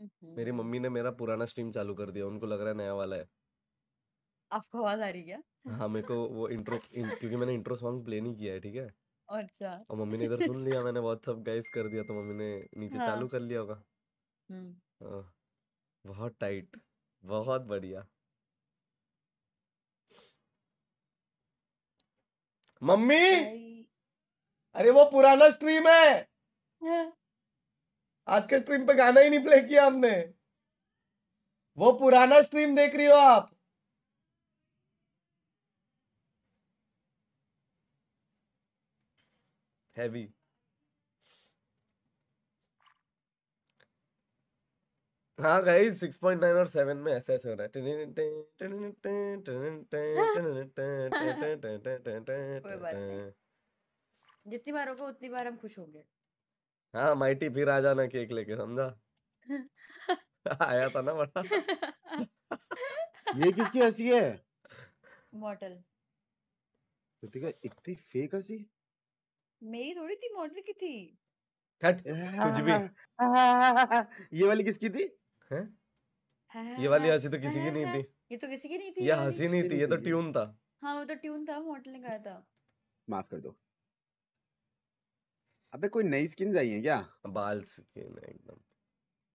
हम्म। मेरी मम्मी ने मेरा पुराना स्ट्रीम चालू कर दिया उनको लग रहा है नया वाला है आपको आवाज आ रही क्या हाँ मेरे को वो इंट्रो इन, क्योंकि मैंने इंट्रो सॉन्ग प्ले नहीं किया है ठीक है अच्छा और मम्मी ने इधर सुन लिया मैंने व्हाट्सएप गाइस कर दिया तो मम्मी ने नीचे हाँ चालू कर लिया होगा हम्म हाँ, बहुत टाइट बहुत बढ़िया मम्मी अरे वो पुराना स्ट्रीम है हाँ। आज के स्ट्रीम पे गाना ही नहीं प्ले किया हमने वो पुराना स्ट्रीम देख रही हो आप हैवी हाँ गई सिक्स पॉइंट नाइन और सेवन में ऐसे ऐसे हो रहा है जितनी बार होगा उतनी बार हम खुश होंगे हाँ, माइटी फिर आ जाना केक लेके समझा? आया था ना बड़ा। ये किसकी हंसी है? मॉडल। कृतिका इतनी फेक हंसी मेरी थोड़ी थी मॉडल की थी। हट कुछ भी। ये वाली किसकी थी? हैं? ये वाली हंसी तो किसी की नहीं थी। ये तो किसी की नहीं थी। ये हंसी नहीं थी, ये तो ट्यून था। हाँ, वो तो ट्यून था, मॉडल ने गाया था। माफ कर दो। अबे कोई नई स्किन आई है क्या बाल स्किन एकदम